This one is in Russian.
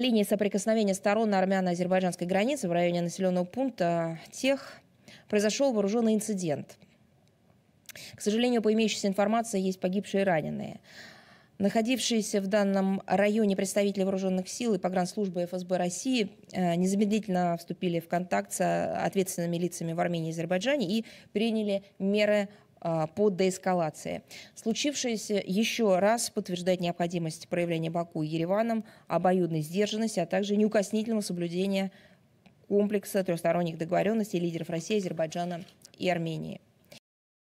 линии соприкосновения сторон на армяно-азербайджанской границе в районе населенного пункта Тех произошел вооруженный инцидент. К сожалению, по имеющейся информации есть погибшие и раненые. Находившиеся в данном районе представители вооруженных сил и погранслужбы ФСБ России э, незамедлительно вступили в контакт с ответственными лицами в Армении и Азербайджане и приняли меры а, по деэскалации. Случившееся еще раз подтверждает необходимость проявления Баку и Ереваном обоюдной сдержанности, а также неукоснительного соблюдения комплекса трехсторонних договоренностей лидеров России, Азербайджана и Армении.